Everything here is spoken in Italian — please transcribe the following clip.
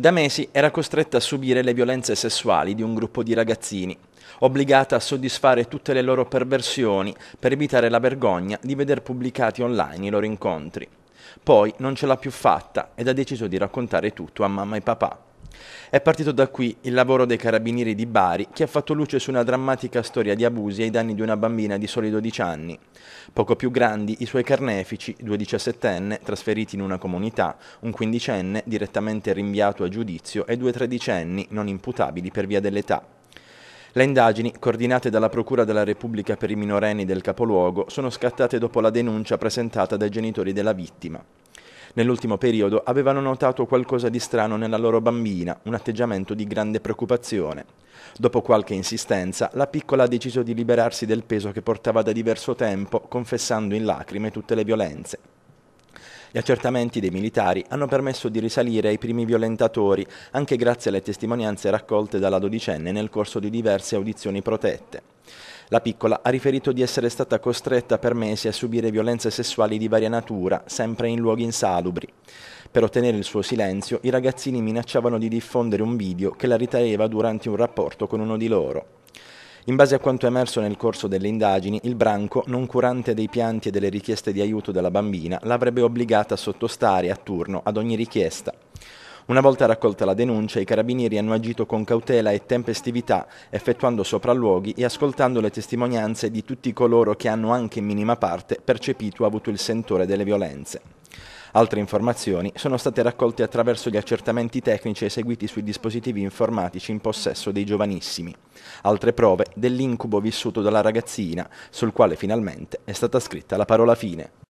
Da mesi era costretta a subire le violenze sessuali di un gruppo di ragazzini, obbligata a soddisfare tutte le loro perversioni per evitare la vergogna di veder pubblicati online i loro incontri. Poi non ce l'ha più fatta ed ha deciso di raccontare tutto a mamma e papà. È partito da qui il lavoro dei carabinieri di Bari che ha fatto luce su una drammatica storia di abusi ai danni di una bambina di soli 12 anni. Poco più grandi i suoi carnefici, due 17enne trasferiti in una comunità, un 15enne direttamente rinviato a giudizio e due 13enni non imputabili per via dell'età. Le indagini, coordinate dalla Procura della Repubblica per i minorenni del capoluogo, sono scattate dopo la denuncia presentata dai genitori della vittima nell'ultimo periodo avevano notato qualcosa di strano nella loro bambina, un atteggiamento di grande preoccupazione. Dopo qualche insistenza, la piccola ha deciso di liberarsi del peso che portava da diverso tempo, confessando in lacrime tutte le violenze. Gli accertamenti dei militari hanno permesso di risalire ai primi violentatori, anche grazie alle testimonianze raccolte dalla dodicenne nel corso di diverse audizioni protette. La piccola ha riferito di essere stata costretta per mesi a subire violenze sessuali di varia natura, sempre in luoghi insalubri. Per ottenere il suo silenzio, i ragazzini minacciavano di diffondere un video che la ritraeva durante un rapporto con uno di loro. In base a quanto emerso nel corso delle indagini, il branco, non curante dei pianti e delle richieste di aiuto della bambina, l'avrebbe obbligata a sottostare a turno ad ogni richiesta. Una volta raccolta la denuncia, i carabinieri hanno agito con cautela e tempestività, effettuando sopralluoghi e ascoltando le testimonianze di tutti coloro che hanno anche in minima parte percepito o avuto il sentore delle violenze. Altre informazioni sono state raccolte attraverso gli accertamenti tecnici eseguiti sui dispositivi informatici in possesso dei giovanissimi. Altre prove dell'incubo vissuto dalla ragazzina, sul quale finalmente è stata scritta la parola fine.